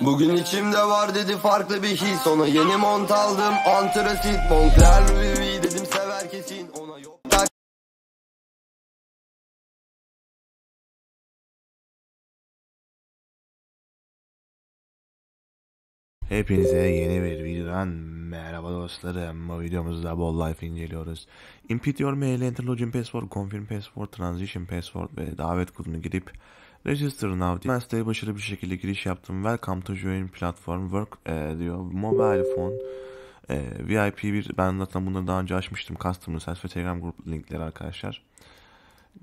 Bugün içimde var dedi farklı bir his şey. Ona yeni mont aldım antrasit Montler dedim sever kesin Ona yok Hepinize yeni bir videodan merhaba dostlarım. Bu videomuzda bol life inceliyoruz. Impit your mail, enter login password, confirm password, transition password ve davet kodunu gidip. Register now diyor. Ben siteye başarılı bir şekilde giriş yaptım. Welcome to join platform work e, diyor. Mobile phone e, VIP bir ben zaten bunları daha önce açmıştım. Customer Service ve Telegram grup linkleri arkadaşlar.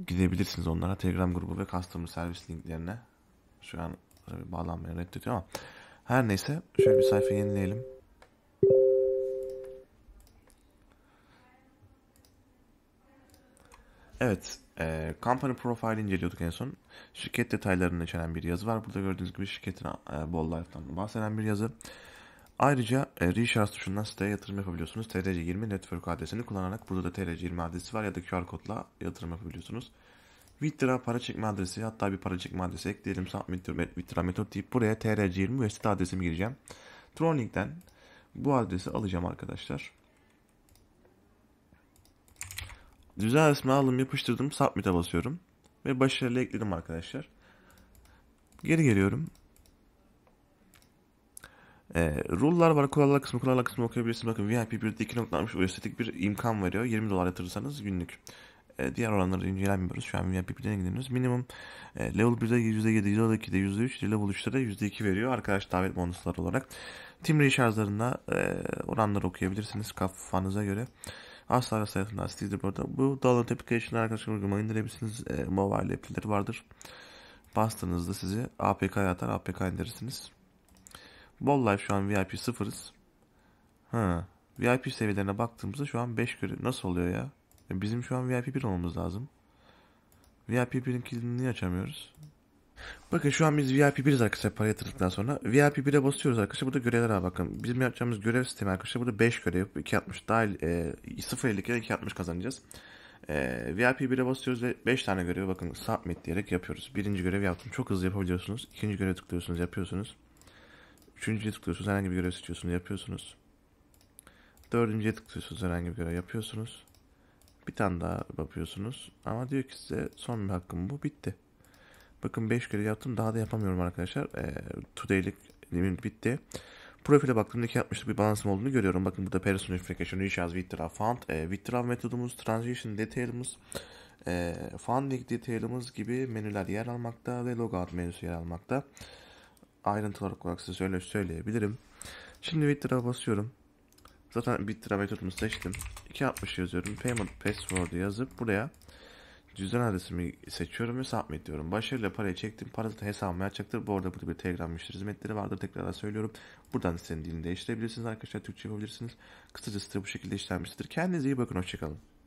Gidebilirsiniz onlara. Telegram grubu ve Customer Service linklerine. Şu an bağlanmaya reddediyor ama. Her neyse şöyle bir sayfa yenileyelim. Evet. E, company profile inceliyorduk en son. Şirket detaylarını içeren bir yazı var. Burada gördüğünüz gibi şirketin e, Bol Life'dan bahseden bir yazı. Ayrıca e, Recharge tuşundan siteye yatırım yapabiliyorsunuz. TRC20 Network adresini kullanarak burada da TRC20 adresi var ya da QR kodla yatırım yapabiliyorsunuz. Withdraw para çekme adresi hatta bir para çekme adresi ekleyelim. Submit Withdraw metot deyip buraya TRC20 USD adresimi gireceğim. Tronlink'ten bu adresi alacağım arkadaşlar. Güzel resmi aldım yapıştırdım submit'e basıyorum. Ve başarılı ekledim arkadaşlar. Geri geliyorum. E, ee, rule'lar var. Kurallar kısmı, kurallar kısmı okuyabilirsiniz. Bakın VIP 1'de 2.60 estetik bir imkan veriyor. 20 dolar yatırırsanız günlük. E, diğer oranları incelemiyoruz. Şu an VIP 1'den gidiyoruz. Minimum e, level 1'de %7, level 2'de %3, level 3'te de %2 veriyor. Arkadaş davet bonuslar olarak. Team reşarjlarında e, oranları okuyabilirsiniz kafanıza göre. Asla asla yapılmaz. Siz de burada bu download application arkadaşlar uygulama indirebilirsiniz. E, mobile app'leri vardır. Bastığınızda sizi APK atar. APK indirirsiniz. Ball Life şu an VIP sıfırız. Ha. VIP seviyelerine baktığımızda şu an 5 göre nasıl oluyor ya? Bizim şu an VIP 1 olmamız lazım. VIP 1'in kilidini niye açamıyoruz? Bakın şu an biz VIP 1'iz arkadaşlar para yatırdıktan sonra. VIP 1'e basıyoruz arkadaşlar. Burada görevler var bakın. Bizim yapacağımız görev sistemi arkadaşlar. Burada 5 görev yapıp 2.60 dahil e, 0.52'den 2.60 kazanacağız. E, VIP 1'e basıyoruz ve 5 tane görevi bakın submit diyerek yapıyoruz. Birinci görev yaptım. Çok hızlı yapabiliyorsunuz. İkinci görev tıklıyorsunuz yapıyorsunuz. Üçüncüye tıklıyorsunuz. Herhangi bir görev seçiyorsunuz yapıyorsunuz. Dördüncüye tıklıyorsunuz. Herhangi bir görev yapıyorsunuz. Bir tane daha yapıyorsunuz. Ama diyor ki size son bir hakkım bu bitti. Bakın 5 kere yaptım. Daha da yapamıyorum arkadaşlar. E, today'lik limit bitti. Profile baktığımda ki yapmıştık bir balansım olduğunu görüyorum. Bakın burada personification, recharge, withdraw, fund, e, ee, withdraw metodumuz, transition detail'ımız, e, funding detail'ımız gibi menüler yer almakta ve logout menüsü yer almakta. Ayrıntılı olarak size söyle, söyleyebilirim. Şimdi withdraw basıyorum. Zaten withdraw metodumu seçtim. 260 yazıyorum. Payment password yazıp buraya cüzdan adresimi seçiyorum ve submit diyorum. Başarıyla parayı çektim. Parası da hesabıma yatacaktır. Bu arada burada bir Telegram müşteri hizmetleri vardır. Tekrar söylüyorum. Buradan senin dilini değiştirebilirsiniz arkadaşlar. Türkçe yapabilirsiniz. Kısacası da bu şekilde işlenmiştir. Kendinize iyi bakın. Hoşçakalın.